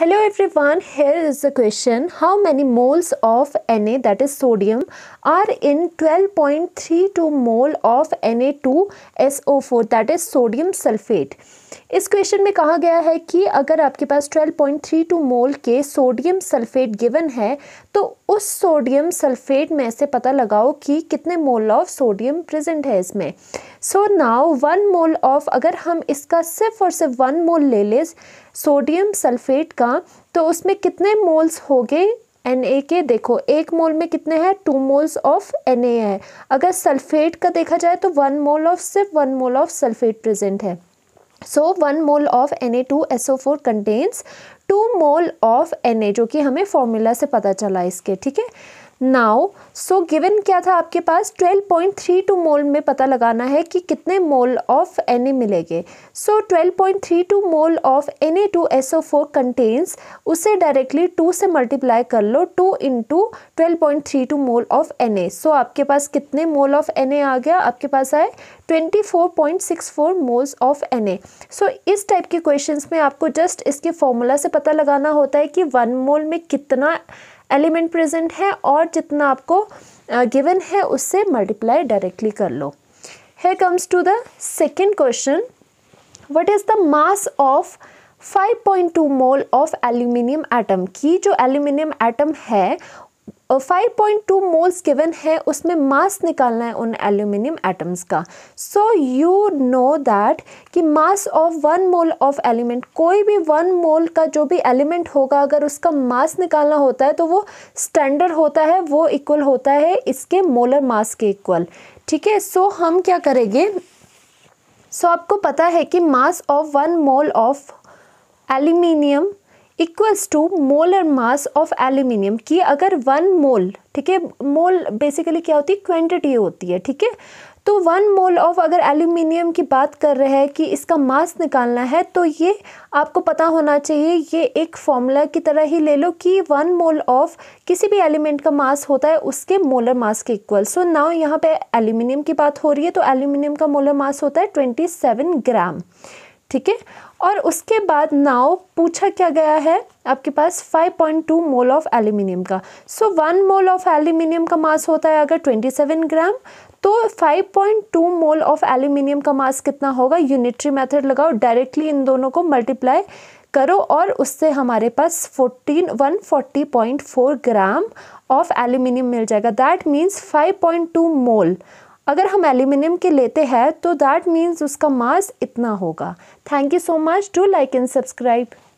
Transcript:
hello everyone here is the question how many moles of na that is sodium are in 12.32 mole of na2so4 that is sodium sulfate इस question में कहा गया है कि अगर आपके पास 12.32 मोल के सोडियम सल्फेट गिवन है तो उस सोडियम सल्फेट में से पता लगाओ कि कितने मोल ऑफ सोडियम प्रेजेंट है इसमें so now one mole of अगर हम इसका सिर्फ और सिर्फ वन मोल ले लें सोडियम सल्फेट का तो उसमें कितने मोल्स हो गए एन ए के देखो एक मोल में कितने हैं two moles of N A है अगर सल्फेट का देखा जाए तो वन मोल ऑफ सिर्फ one mole of sulphate present है so one mole of N A two S O four contains two mole of N A जो कि हमें फॉर्मूला से पता चला इसके ठीक है नाउ सो गिवन क्या था आपके पास 12.32 मोल में पता लगाना है कि कितने मोल ऑफ एन मिलेंगे so so, 12.32 mole of N A two S O four contains उसे डायरेक्टली टू से मल्टीप्लाई कर लो two into twelve mole of N A so आपके पास कितने मोल ऑफ एन ए आ गया आपके पास आए 24.64 moles of N A so इस टाइप के क्वेश्चंस में आपको जस्ट इसके फॉर्मूला से पता लगाना होता है कि वन मोल में कितना एलिमेंट प्रेजेंट है और जितना आपको गिवन है उससे मल्टीप्लाई डायरेक्टली कर लो है comes to the second question what is the mass of 5.2 mole of aluminium atom की जो एल्यूमिनियम एटम है five point two moles given है उसमें मास निकालना है उन एल्यूमिनियम एटम्स का सो यू नो दैट कि mass of one mole of element कोई भी वन मोल का जो भी एलिमेंट होगा अगर उसका मास निकालना होता है तो वो स्टैंडर्ड होता है वो इक्वल होता है इसके मोलर मास के इक्वल ठीक है सो हम क्या करेंगे सो so, आपको पता है कि mass of one mole of aluminium equals to molar mass of aluminium कि अगर वन मोल ठीक है मोल बेसिकली क्या होती है क्वांटिटी होती है ठीक है तो वन मोल ऑफ अगर एल्यूमिनियम की बात कर रहे हैं कि इसका मास निकालना है तो ये आपको पता होना चाहिए ये एक फॉर्मूला की तरह ही ले लो कि वन मोल ऑफ किसी भी एलिमेंट का मास होता है उसके मोलर मास के इक्वल सो नाउ यहाँ पे एल्यूमिनियम की बात हो रही है तो एल्यूमिनियम का मोलर मास होता है ट्वेंटी सेवन ग्राम ठीक है और उसके बाद नाव पूछा क्या गया है आपके पास 5.2 मोल ऑफ एल्यूमिनियम का so one mole of aluminium का मास होता है अगर 27 ग्राम तो 5.2 मोल ऑफ एल्यूमिनियम का मास कितना होगा यूनिट्री मेथड लगाओ डायरेक्टली इन दोनों को मल्टीप्लाई करो और उससे हमारे पास 14 140.4 ग्राम ऑफ एल्यूमिनियम मिल जाएगा दैट मीन्स 5.2 मोल अगर हम एल्यूमिनियम के लेते हैं तो दैट मीन्स उसका मास इतना होगा thank you so much do like and subscribe